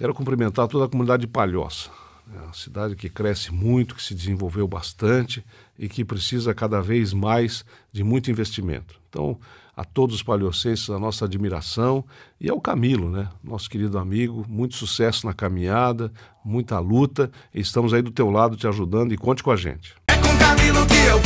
Quero cumprimentar toda a comunidade de Palhoça, né? uma cidade que cresce muito, que se desenvolveu bastante e que precisa cada vez mais de muito investimento. Então, a todos os paliocenses, a nossa admiração e ao Camilo, né? nosso querido amigo, muito sucesso na caminhada, muita luta. Estamos aí do teu lado te ajudando e conte com a gente. É com Camilo que eu